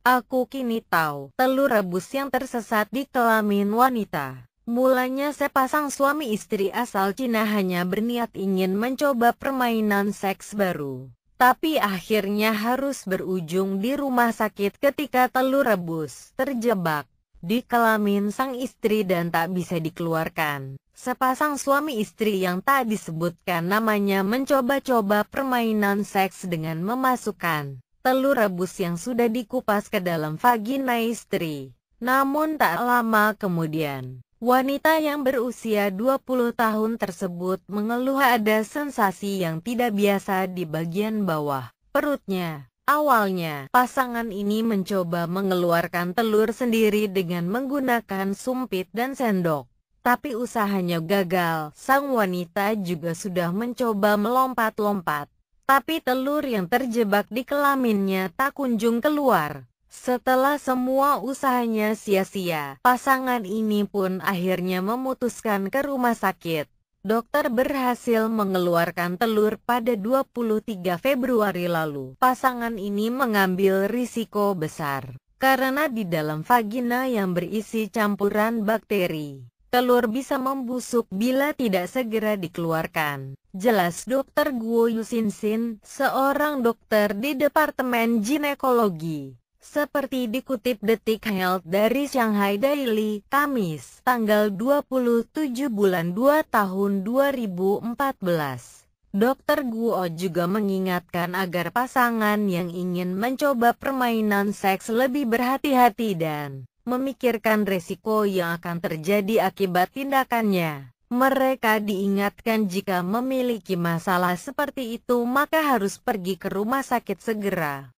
Aku kini tahu telur rebus yang tersesat di kelamin wanita. Mulanya sepasang suami istri asal Cina hanya berniat ingin mencoba permainan seks baru. Tapi akhirnya harus berujung di rumah sakit ketika telur rebus terjebak di kelamin sang istri dan tak bisa dikeluarkan. Sepasang suami istri yang tak disebutkan namanya mencoba-coba permainan seks dengan memasukkan telur rebus yang sudah dikupas ke dalam vagina istri. Namun tak lama kemudian, wanita yang berusia 20 tahun tersebut mengeluh ada sensasi yang tidak biasa di bagian bawah perutnya. Awalnya, pasangan ini mencoba mengeluarkan telur sendiri dengan menggunakan sumpit dan sendok. Tapi usahanya gagal, sang wanita juga sudah mencoba melompat-lompat tapi telur yang terjebak di kelaminnya tak kunjung keluar. Setelah semua usahanya sia-sia, pasangan ini pun akhirnya memutuskan ke rumah sakit. Dokter berhasil mengeluarkan telur pada 23 Februari lalu. Pasangan ini mengambil risiko besar karena di dalam vagina yang berisi campuran bakteri telur bisa membusuk bila tidak segera dikeluarkan. Jelas Dokter Guo Yusinsin, seorang dokter di Departemen Ginekologi. Seperti dikutip Detik Health dari Shanghai Daily, Kamis, tanggal 27 bulan 2 tahun 2014. Dokter Guo juga mengingatkan agar pasangan yang ingin mencoba permainan seks lebih berhati-hati dan memikirkan resiko yang akan terjadi akibat tindakannya. Mereka diingatkan jika memiliki masalah seperti itu maka harus pergi ke rumah sakit segera.